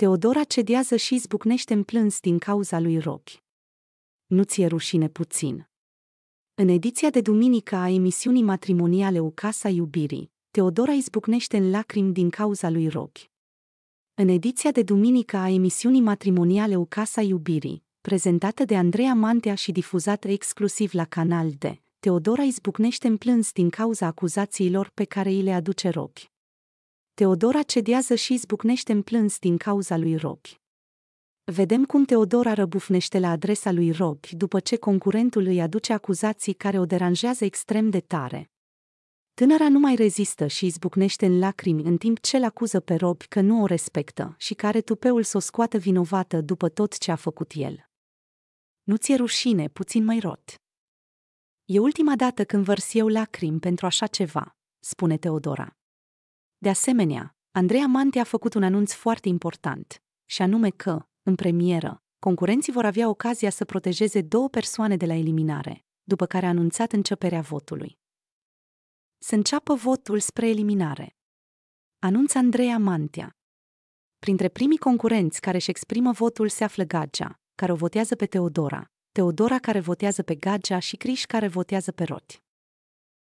Teodora cedează și izbucnește în plâns din cauza lui Rochi. Nu ți-e rușine puțin. În ediția de duminică a emisiunii matrimoniale u Casa Iubirii, Teodora izbucnește în lacrimi din cauza lui Rochi. În ediția de duminică a emisiunii matrimoniale u Casa Iubirii, prezentată de Andreea Mantea și difuzată exclusiv la Canal D, Teodora izbucnește în plâns din cauza acuzațiilor pe care îi le aduce Rochi. Teodora cedează și izbucnește în plâns din cauza lui Rob. Vedem cum Teodora răbufnește la adresa lui Rob, după ce concurentul îi aduce acuzații care o deranjează extrem de tare. Tânăra nu mai rezistă și izbucnește în lacrimi în timp ce-l acuză pe Rob că nu o respectă și care tupeul să o scoată vinovată după tot ce a făcut el. Nu ți-e rușine, puțin mai rot. E ultima dată când vărs eu lacrimi pentru așa ceva, spune Teodora. De asemenea, Andreea Mante a făcut un anunț foarte important, și anume că, în premieră, concurenții vor avea ocazia să protejeze două persoane de la eliminare, după care a anunțat începerea votului. Să înceapă votul spre eliminare. Anunț Andreea Mantea. Printre primii concurenți care își exprimă votul se află Gagea, care o votează pe Teodora, Teodora care votează pe Gagea și Criș care votează pe Roti.